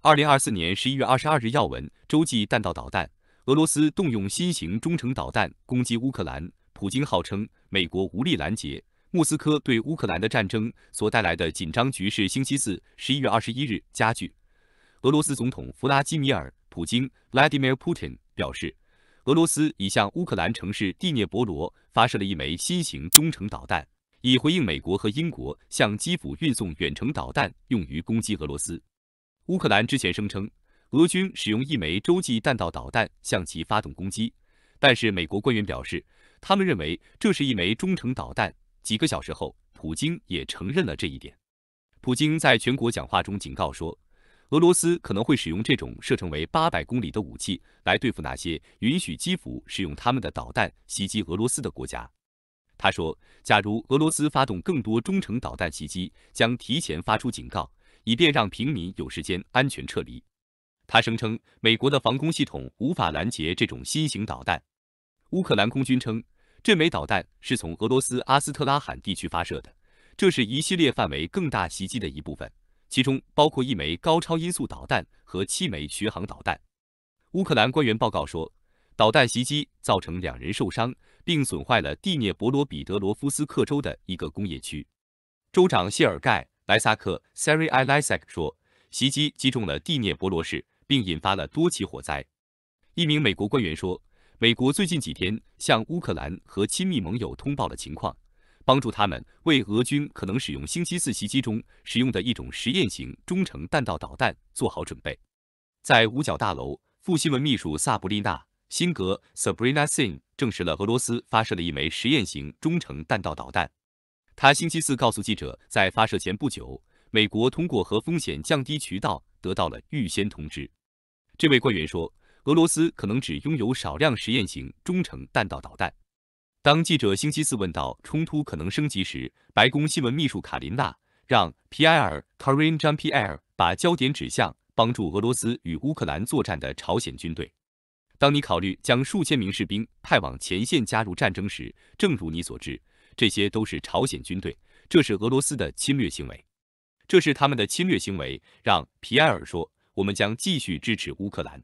二零二四年十一月二十二日要闻：洲际弹道导弹，俄罗斯动用新型中程导弹攻击乌克兰。普京号称美国无力拦截。莫斯科对乌克兰的战争所带来的紧张局势，星期四十一月二十一日加剧。俄罗斯总统弗拉基米尔·普京 （Vladimir Putin） 表示，俄罗斯已向乌克兰城市第聂伯罗发射了一枚新型中程导弹，以回应美国和英国向基辅运送远程导弹，用于攻击俄罗斯。乌克兰之前声称俄军使用一枚洲际弹道导弹向其发动攻击，但是美国官员表示，他们认为这是一枚中程导弹。几个小时后，普京也承认了这一点。普京在全国讲话中警告说，俄罗斯可能会使用这种射程为八百公里的武器来对付那些允许基辅使用他们的导弹袭击俄罗斯的国家。他说，假如俄罗斯发动更多中程导弹袭击，将提前发出警告。以便让平民有时间安全撤离。他声称，美国的防空系统无法拦截这种新型导弹。乌克兰空军称，这枚导弹是从俄罗斯阿斯特拉罕地区发射的，这是一系列范围更大袭击的一部分，其中包括一枚高超音速导弹和七枚巡航导弹。乌克兰官员报告说，导弹袭击造成两人受伤，并损坏了第聂伯罗彼得罗夫斯克州的一个工业区。州长谢尔盖。莱萨克 s e r i i l i s a k 说，袭击击中了地面波罗市，并引发了多起火灾。一名美国官员说，美国最近几天向乌克兰和亲密盟友通报了情况，帮助他们为俄军可能使用星期四袭击中使用的一种实验型中程弹道导弹做好准备。在五角大楼，副新闻秘书萨布丽娜·辛格 （Sabrina Singh） 证实了俄罗斯发射了一枚实验型中程弹道导弹。他星期四告诉记者，在发射前不久，美国通过核风险降低渠道得到了预先通知。这位官员说，俄罗斯可能只拥有少量实验型中程弹道导弹。当记者星期四问到冲突可能升级时，白宫新闻秘书卡琳娜让皮埃尔 （Karina j a m p e r 把焦点指向帮助俄罗斯与乌克兰作战的朝鲜军队。当你考虑将数千名士兵派往前线加入战争时，正如你所知。这些都是朝鲜军队，这是俄罗斯的侵略行为，这是他们的侵略行为。让皮埃尔说：“我们将继续支持乌克兰。”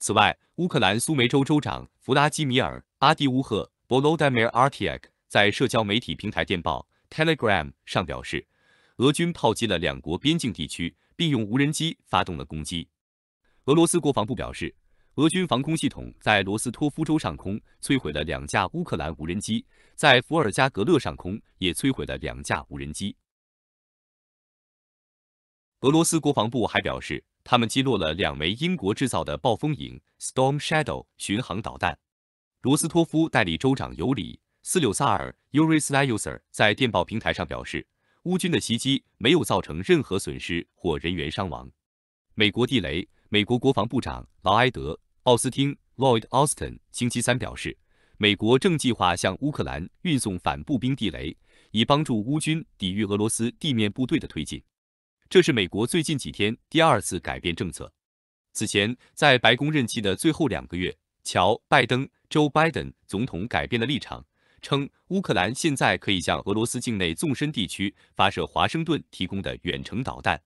此外，乌克兰苏梅州州长弗拉基米尔·阿蒂乌赫·波罗代梅尔·阿提亚克在社交媒体平台电报 Telegram 上表示，俄军炮击了两国边境地区，并用无人机发动了攻击。俄罗斯国防部表示。俄军防空系统在罗斯托夫州上空摧毁了两架乌克兰无人机，在伏尔加格勒上空也摧毁了两架无人机。俄罗斯国防部还表示，他们击落了两枚英国制造的“暴风影 ”（Storm Shadow） 巡航导弹。罗斯托夫代理州长尤里·斯柳萨尔 （Yuri s l y u s e r 在电报平台上表示，乌军的袭击没有造成任何损失或人员伤亡。美国地雷。美国国防部长劳埃德·奥斯汀 （Lloyd Austin） 星期三表示，美国正计划向乌克兰运送反步兵地雷，以帮助乌军抵御俄罗斯地面部队的推进。这是美国最近几天第二次改变政策。此前，在白宫任期的最后两个月，乔·拜登 （Joe Biden） 总统改变了立场，称乌克兰现在可以向俄罗斯境内纵深地区发射华盛顿提供的远程导弹。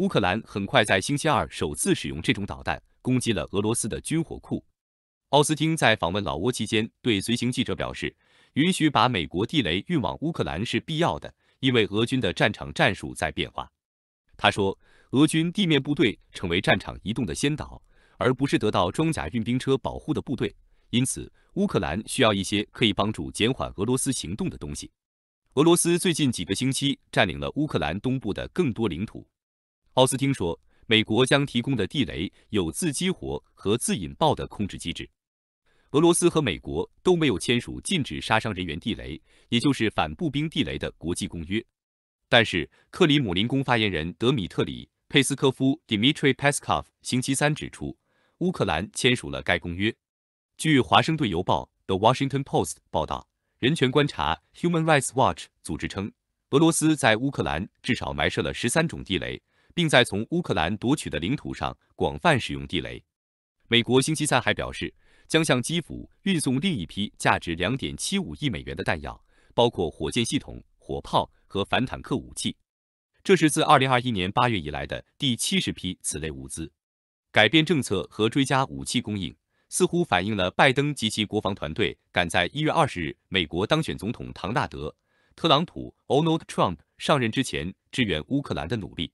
乌克兰很快在星期二首次使用这种导弹攻击了俄罗斯的军火库。奥斯汀在访问老挝期间对随行记者表示，允许把美国地雷运往乌克兰是必要的，因为俄军的战场战术在变化。他说，俄军地面部队成为战场移动的先导，而不是得到装甲运兵车保护的部队，因此乌克兰需要一些可以帮助减缓俄罗斯行动的东西。俄罗斯最近几个星期占领了乌克兰东部的更多领土。奥斯汀说，美国将提供的地雷有自激活和自引爆的控制机制。俄罗斯和美国都没有签署禁止杀伤人员地雷，也就是反步兵地雷的国际公约。但是，克里姆林宫发言人德米特里·佩斯科夫 （Dmitry Peskov） 星期三指出，乌克兰签署了该公约。据《华盛顿邮报》（The Washington Post） 报道，人权观察 （Human Rights Watch） 组织称，俄罗斯在乌克兰至少埋设了十三种地雷。并在从乌克兰夺取的领土上广泛使用地雷。美国星期三还表示，将向基辅运送另一批价值2点七五亿美元的弹药，包括火箭系统、火炮和反坦克武器。这是自二零二一年八月以来的第七十批此类物资。改变政策和追加武器供应，似乎反映了拜登及其国防团队赶在一月二十日美国当选总统唐纳德·特朗普 （Donald Trump） 上任之前支援乌克兰的努力。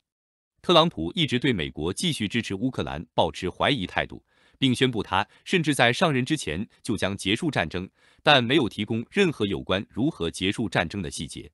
特朗普一直对美国继续支持乌克兰保持怀疑态度，并宣布他甚至在上任之前就将结束战争，但没有提供任何有关如何结束战争的细节。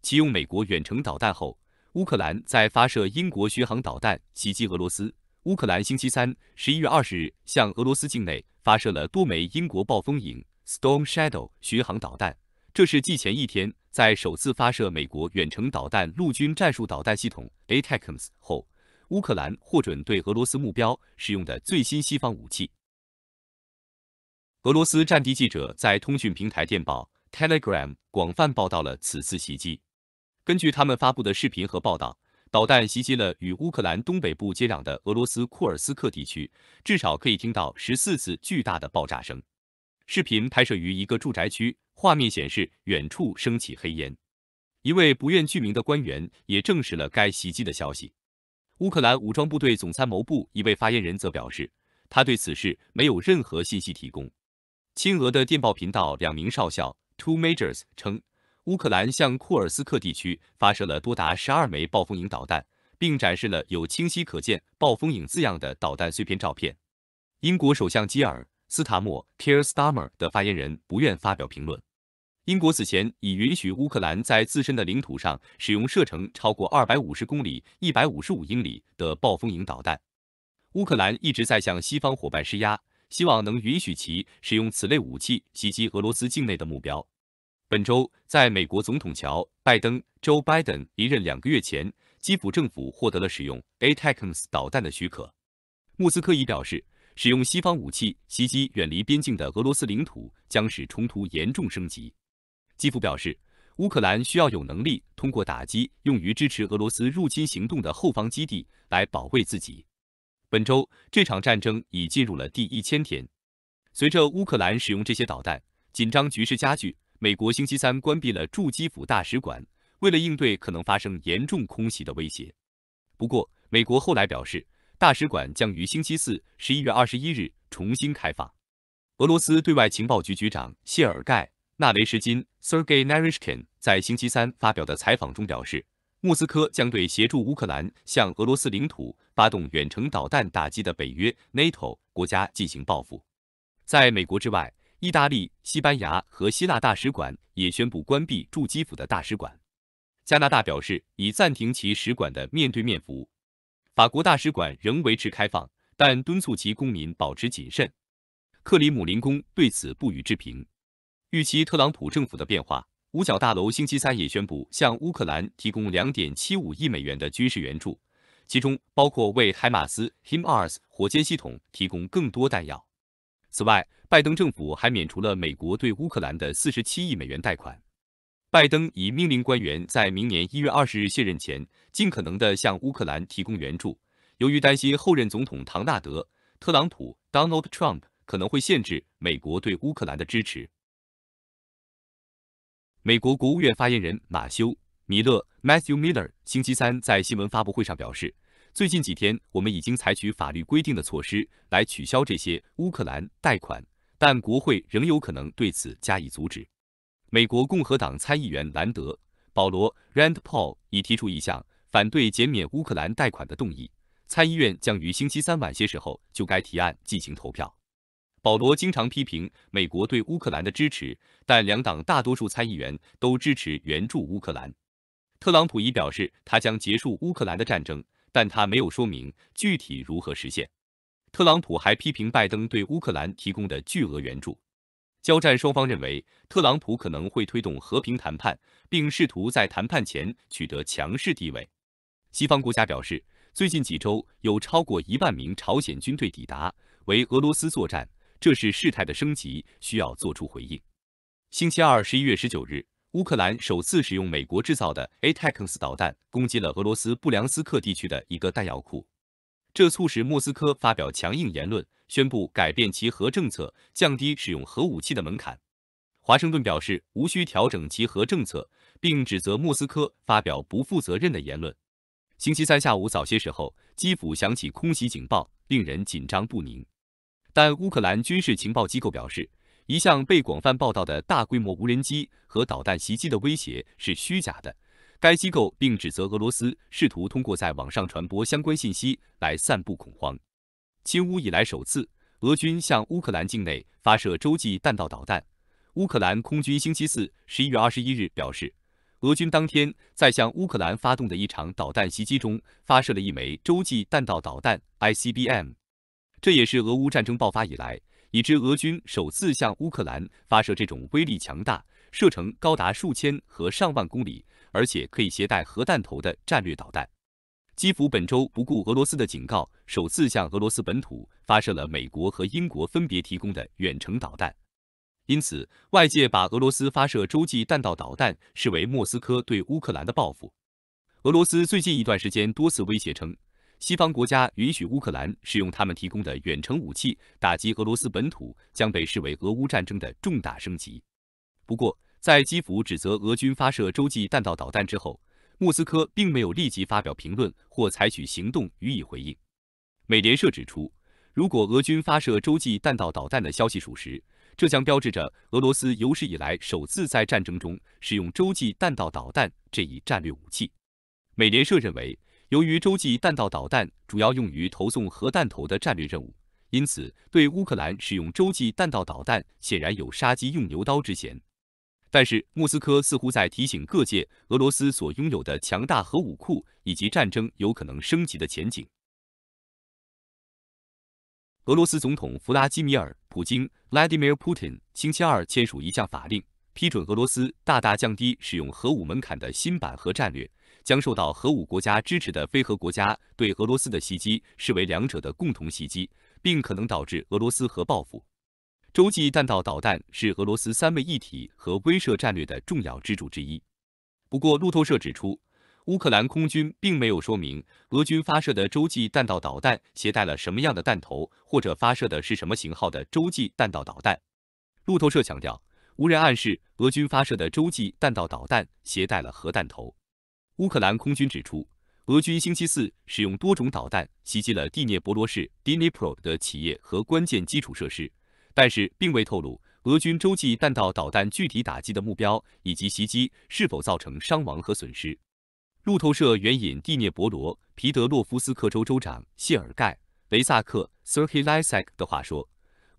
启用美国远程导弹后，乌克兰在发射英国巡航导弹袭击俄罗斯。乌克兰星期三（十一月二十日）向俄罗斯境内发射了多枚英国暴风影 （Storm Shadow） 巡航导弹。这是继前一天在首次发射美国远程导弹陆军战术导弹系统 ATACMS 后，乌克兰获准对俄罗斯目标使用的最新西方武器。俄罗斯战地记者在通讯平台电报 Telegram 广泛报道了此次袭击。根据他们发布的视频和报道，导弹袭击了与乌克兰东北部接壤的俄罗斯库尔斯克地区，至少可以听到十四次巨大的爆炸声。视频拍摄于一个住宅区。画面显示，远处升起黑烟。一位不愿具名的官员也证实了该袭击的消息。乌克兰武装部队总参谋部一位发言人则表示，他对此事没有任何信息提供。亲俄的电报频道两名少校 Two Majors 称，乌克兰向库尔斯克地区发射了多达十二枚暴风影导弹，并展示了有清晰可见“暴风影”字样的导弹碎片照片。英国首相基尔·斯塔默 （Keir Starmer） 的发言人不愿发表评论。英国此前已允许乌克兰在自身的领土上使用射程超过二百五十公里、一百五十五英里的“暴风影”导弹。乌克兰一直在向西方伙伴施压，希望能允许其使用此类武器袭击俄罗斯境内的目标。本周，在美国总统乔·拜登 （Joe Biden） 离任两个月前，基辅政府获得了使用 a t a c o n s 导弹的许可。莫斯科已表示，使用西方武器袭击远离边境的俄罗斯领土将使冲突严重升级。基辅表示，乌克兰需要有能力通过打击用于支持俄罗斯入侵行动的后方基地来保卫自己。本周，这场战争已进入了第一千天。随着乌克兰使用这些导弹，紧张局势加剧。美国星期三关闭了驻基辅大使馆，为了应对可能发生严重空袭的威胁。不过，美国后来表示，大使馆将于星期四（十一月二十一日）重新开放。俄罗斯对外情报局局长谢尔盖。纳雷什金 （Sergey Narishkin） 在星期三发表的采访中表示，莫斯科将对协助乌克兰向俄罗斯领土发动远程导弹打击的北约 （NATO） 国家进行报复。在美国之外，意大利、西班牙和希腊大使馆也宣布关闭驻基辅的大使馆。加拿大表示已暂停其使馆的面对面服务。法国大使馆仍维持开放，但敦促其公民保持谨慎。克里姆林宫对此不予置评。预期特朗普政府的变化，五角大楼星期三也宣布向乌克兰提供2.75亿美元的军事援助，其中包括为海马斯 HIMARS 火箭系统提供更多弹药。此外，拜登政府还免除了美国对乌克兰的47亿美元贷款。拜登已命令官员在明年一月二十日卸任前，尽可能的向乌克兰提供援助。由于担心后任总统唐纳德·特朗普 Donald Trump 可能会限制美国对乌克兰的支持。美国国务院发言人马修·米勒 （Matthew Miller） 星期三在新闻发布会上表示，最近几天我们已经采取法律规定的措施来取消这些乌克兰贷款，但国会仍有可能对此加以阻止。美国共和党参议员兰德·保罗 （Rand Paul） 已提出一项反对减免乌克兰贷款的动议，参议院将于星期三晚些时候就该提案进行投票。保罗经常批评美国对乌克兰的支持，但两党大多数参议员都支持援助乌克兰。特朗普已表示他将结束乌克兰的战争，但他没有说明具体如何实现。特朗普还批评拜登对乌克兰提供的巨额援助。交战双方认为，特朗普可能会推动和平谈判，并试图在谈判前取得强势地位。西方国家表示，最近几周有超过一万名朝鲜军队抵达，为俄罗斯作战。这是事态的升级，需要做出回应。星期二，十一月十九日，乌克兰首次使用美国制造的 Atacms 导弹攻击了俄罗斯布良斯克地区的一个弹药库，这促使莫斯科发表强硬言论，宣布改变其核政策，降低使用核武器的门槛。华盛顿表示无需调整其核政策，并指责莫斯科发表不负责任的言论。星期三下午早些时候，基辅响起空袭警报，令人紧张不宁。但乌克兰军事情报机构表示，一项被广泛报道的大规模无人机和导弹袭击的威胁是虚假的。该机构并指责俄罗斯试图通过在网上传播相关信息来散布恐慌。亲乌以来首次，俄军向乌克兰境内发射洲际弹道导弹。乌克兰空军星期四（十一月二十一日）表示，俄军当天在向乌克兰发动的一场导弹袭击中发射了一枚洲际弹道导弹 （ICBM）。这也是俄乌战争爆发以来，已知俄军首次向乌克兰发射这种威力强大、射程高达数千和上万公里，而且可以携带核弹头的战略导弹。基辅本周不顾俄罗斯的警告，首次向俄罗斯本土发射了美国和英国分别提供的远程导弹。因此，外界把俄罗斯发射洲际弹道导弹视为莫斯科对乌克兰的报复。俄罗斯最近一段时间多次威胁称。西方国家允许乌克兰使用他们提供的远程武器打击俄罗斯本土，将被视为俄乌战争的重大升级。不过，在基辅指责俄军发射洲际弹道导弹之后，莫斯科并没有立即发表评论或采取行动予以回应。美联社指出，如果俄军发射洲际弹道导弹的消息属实，这将标志着俄罗斯有史以来首次在战争中使用洲际弹道导弹这一战略武器。美联社认为。由于洲际弹道导弹主要用于投送核弹头的战略任务，因此对乌克兰使用洲际弹道导弹显然有杀鸡用牛刀之嫌。但是，莫斯科似乎在提醒各界，俄罗斯所拥有的强大核武库以及战争有可能升级的前景。俄罗斯总统弗拉基米尔·普京 （Vladimir Putin） 星期二签署一项法令，批准俄罗斯大大降低使用核武门槛的新版核战略。将受到核武国家支持的非核国家对俄罗斯的袭击视为两者的共同袭击，并可能导致俄罗斯核报复。洲际弹道导弹是俄罗斯三位一体和威慑战略的重要支柱之一。不过，路透社指出，乌克兰空军并没有说明俄军发射的洲际弹道导弹携带了什么样的弹头，或者发射的是什么型号的洲际弹道导弹。路透社强调，无人暗示俄军发射的洲际弹道导弹携带了核弹头。乌克兰空军指出，俄军星期四使用多种导弹袭击了第聂伯罗市 （Dnipro） 的企业和关键基础设施，但是并未透露俄军洲际弹道导弹具体打击的目标，以及袭击是否造成伤亡和损失。路透社援引第聂伯罗皮德洛夫斯克州州长谢尔盖·雷萨克 s e r h i y l y s a k 的话说，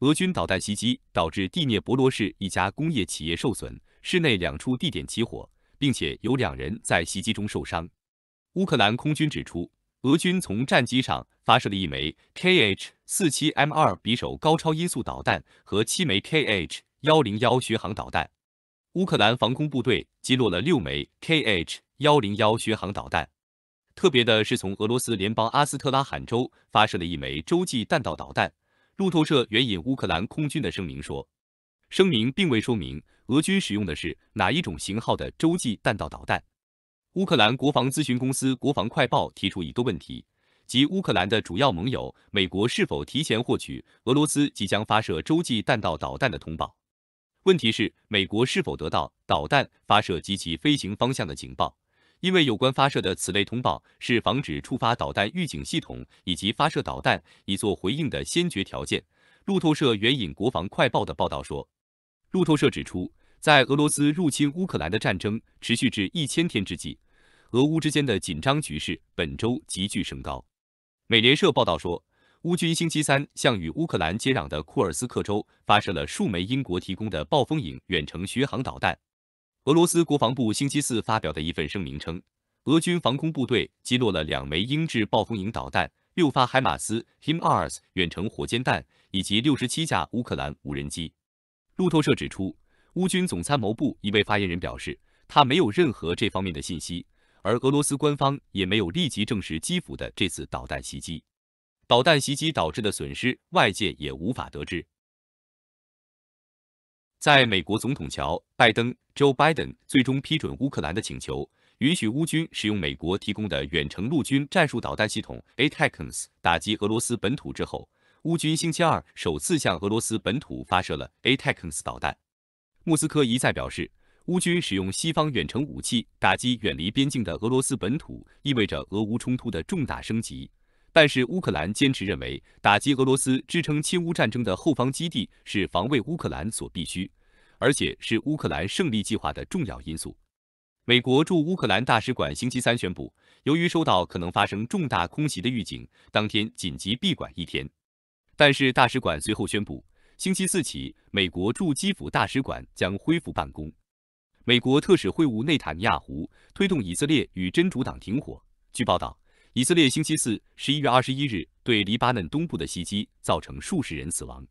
俄军导弹袭击导致第聂伯罗市一家工业企业受损，市内两处地点起火。并且有两人在袭击中受伤。乌克兰空军指出，俄军从战机上发射了一枚 Kh-47M2 匕首高超音速导弹和七枚 Kh-101 航导弹。乌克兰防空部队击落了六枚 Kh-101 航导弹。特别的是，从俄罗斯联邦阿斯特拉罕州发射了一枚洲际弹道导弹。路透社援引乌克兰空军的声明说，声明并未说明。俄军使用的是哪一种型号的洲际弹道导弹？乌克兰国防咨询公司《国防快报》提出一个问题，即乌克兰的主要盟友美国是否提前获取俄罗斯即将发射洲际弹道导弹的通报？问题是美国是否得到导弹发射及其飞行方向的警报？因为有关发射的此类通报是防止触发导弹预警系统以及发射导弹以作回应的先决条件。路透社援引《国防快报》的报道说。路透社指出，在俄罗斯入侵乌克兰的战争持续至一千天之际，俄乌之间的紧张局势本周急剧升高。美联社报道说，乌军星期三向与乌克兰接壤的库尔斯克州发射了数枚英国提供的“暴风影”远程巡航导弹。俄罗斯国防部星期四发表的一份声明称，俄军防空部队击落了两枚英制“暴风影”导弹、六发海马斯 （HIMARS） 远程火箭弹以及六十七架乌克兰无人机。路透社指出，乌军总参谋部一位发言人表示，他没有任何这方面的信息，而俄罗斯官方也没有立即证实基辅的这次导弹袭击。导弹袭击导致的损失，外界也无法得知。在美国总统乔·拜登 （Joe Biden） 最终批准乌克兰的请求，允许乌军使用美国提供的远程陆军战术导弹系统 （ATACMS） 打击俄罗斯本土之后。乌军星期二首次向俄罗斯本土发射了 a t a c s 导弹。莫斯科一再表示，乌军使用西方远程武器打击远离边境的俄罗斯本土，意味着俄乌冲突的重大升级。但是乌克兰坚持认为，打击俄罗斯支撑亲乌战争的后方基地是防卫乌克兰所必须，而且是乌克兰胜利计划的重要因素。美国驻乌克兰大使馆星期三宣布，由于收到可能发生重大空袭的预警，当天紧急闭馆一天。但是大使馆随后宣布，星期四起，美国驻基辅大使馆将恢复办公。美国特使会晤内塔尼亚胡，推动以色列与真主党停火。据报道，以色列星期四（十一月二十一日）对黎巴嫩东部的袭击造成数十人死亡。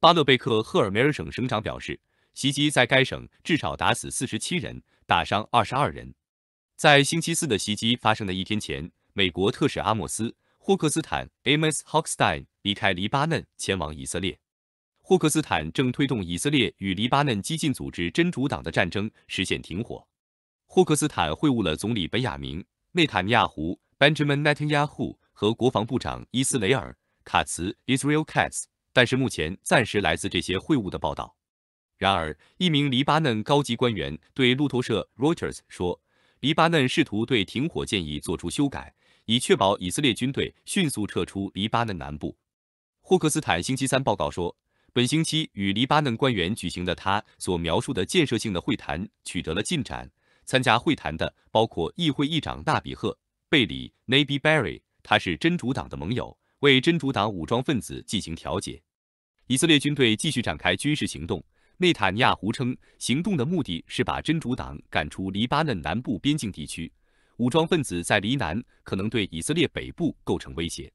巴勒贝克赫尔梅尔省省长表示，袭击在该省至少打死四十七人，打伤二十二人。在星期四的袭击发生的一天前，美国特使阿莫斯·霍克斯坦 （Amos Hockstein）。离开黎巴嫩前往以色列，霍克斯坦正推动以色列与黎巴嫩激进组织真主党的战争实现停火。霍克斯坦会晤了总理本雅明·内塔尼亚胡 （Benjamin Netanyahu） 和国防部长伊斯雷尔·卡茨 （Israel Katz），但是目前暂时来自这些会晤的报道。然而，一名黎巴嫩高级官员对路透社 （Reuters） 说：“黎巴嫩试图对停火建议做出修改，以确保以色列军队迅速撤出黎巴嫩南部。”霍克斯坦星期三报告说，本星期与黎巴嫩官员举行的他所描述的建设性的会谈取得了进展。参加会谈的包括议会议长纳比赫·贝里 n a b y Berry），他是真主党的盟友，为真主党武装分子进行调解。以色列军队继续展开军事行动。内塔尼亚胡称，行动的目的是把真主党赶出黎巴嫩南部边境地区。武装分子在黎南可能对以色列北部构成威胁。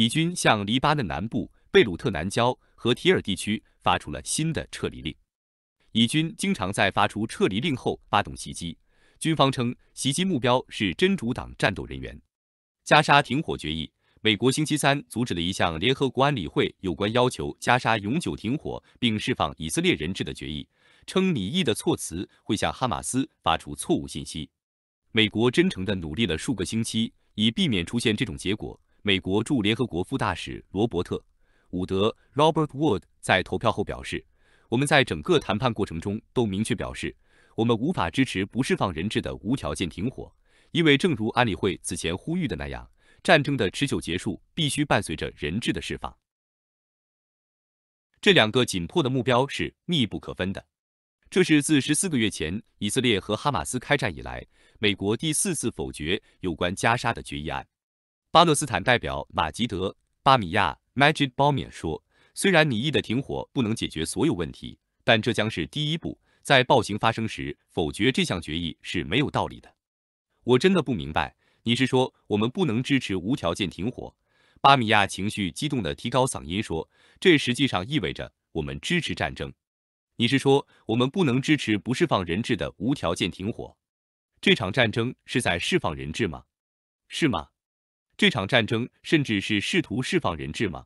以军向黎巴嫩南部贝鲁特南郊和提尔地区发出了新的撤离令。以军经常在发出撤离令后发动袭击，军方称袭击目标是真主党战斗人员。加沙停火决议，美国星期三阻止了一项联合国安理会有关要求加沙永久停火并释放以色列人质的决议，称拟议的措辞会向哈马斯发出错误信息。美国真诚地努力了数个星期，以避免出现这种结果。美国驻联合国副大使罗伯特·伍德 （Robert Wood） 在投票后表示：“我们在整个谈判过程中都明确表示，我们无法支持不释放人质的无条件停火，因为正如安理会此前呼吁的那样，战争的持久结束必须伴随着人质的释放。这两个紧迫的目标是密不可分的。这是自十四个月前以色列和哈马斯开战以来，美国第四次否决有关加沙的决议案。”巴勒斯坦代表马吉德·巴米亚 （Magid b a m i a 说：“虽然拟议的停火不能解决所有问题，但这将是第一步。在暴行发生时否决这项决议是没有道理的。我真的不明白，你是说我们不能支持无条件停火？”巴米亚情绪激动地提高嗓音说：“这实际上意味着我们支持战争。你是说我们不能支持不释放人质的无条件停火？这场战争是在释放人质吗？是吗？”这场战争甚至是试图释放人质吗？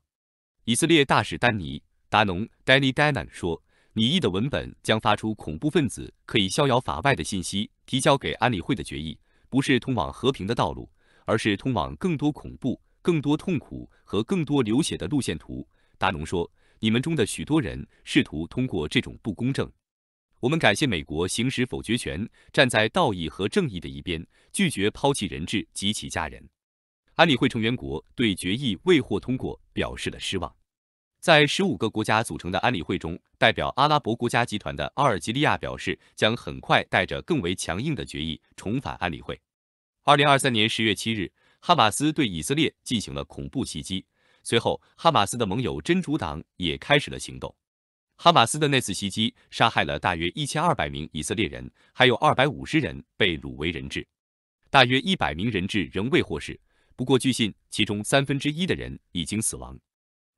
以色列大使丹尼达农 （Danny d a n a n 说：“拟议的文本将发出恐怖分子可以逍遥法外的信息。提交给安理会的决议不是通往和平的道路，而是通往更多恐怖、更多痛苦和更多流血的路线图。”达农说：“你们中的许多人试图通过这种不公正。我们感谢美国行使否决权，站在道义和正义的一边，拒绝抛弃人质及其家人。”安理会成员国对决议未获通过表示了失望。在十五个国家组成的安理会中，代表阿拉伯国家集团的阿尔及利亚表示，将很快带着更为强硬的决议重返安理会。二零二三年十月七日，哈马斯对以色列进行了恐怖袭击，随后哈马斯的盟友真主党也开始了行动。哈马斯的那次袭击杀害了大约一千二百名以色列人，还有二百五十人被掳为人质，大约一百名人质仍未获释。不过，据信其中三分之一的人已经死亡。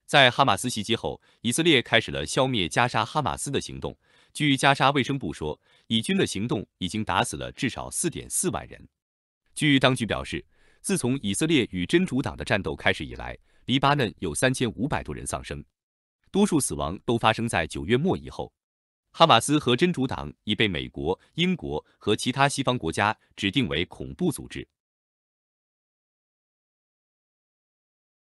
在哈马斯袭击后，以色列开始了消灭加沙哈马斯的行动。据加沙卫生部说，以军的行动已经打死了至少4.4万人。据当局表示，自从以色列与真主党的战斗开始以来，黎巴嫩有3500多人丧生，多数死亡都发生在九月末以后。哈马斯和真主党已被美国、英国和其他西方国家指定为恐怖组织。